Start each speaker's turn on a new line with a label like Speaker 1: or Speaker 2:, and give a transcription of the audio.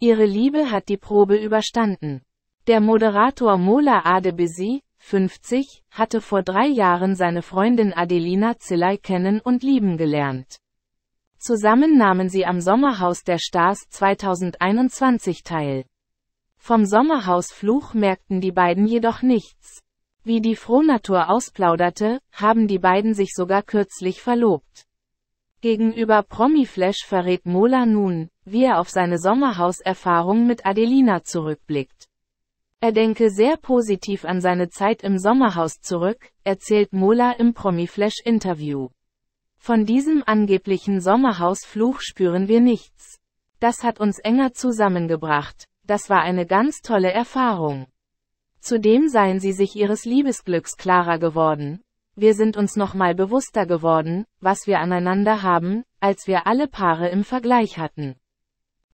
Speaker 1: Ihre Liebe hat die Probe überstanden. Der Moderator Mola Adebisi, 50, hatte vor drei Jahren seine Freundin Adelina Zilley kennen und lieben gelernt. Zusammen nahmen sie am Sommerhaus der Stars 2021 teil. Vom Sommerhausfluch merkten die beiden jedoch nichts. Wie die Frohnatur ausplauderte, haben die beiden sich sogar kürzlich verlobt. Gegenüber Promiflash verrät Mola nun, wie er auf seine Sommerhauserfahrung mit Adelina zurückblickt. Er denke sehr positiv an seine Zeit im Sommerhaus zurück, erzählt Mola im Promiflash-Interview. Von diesem angeblichen Sommerhausfluch spüren wir nichts. Das hat uns enger zusammengebracht, das war eine ganz tolle Erfahrung. Zudem seien sie sich ihres Liebesglücks klarer geworden, wir sind uns nochmal bewusster geworden, was wir aneinander haben, als wir alle Paare im Vergleich hatten.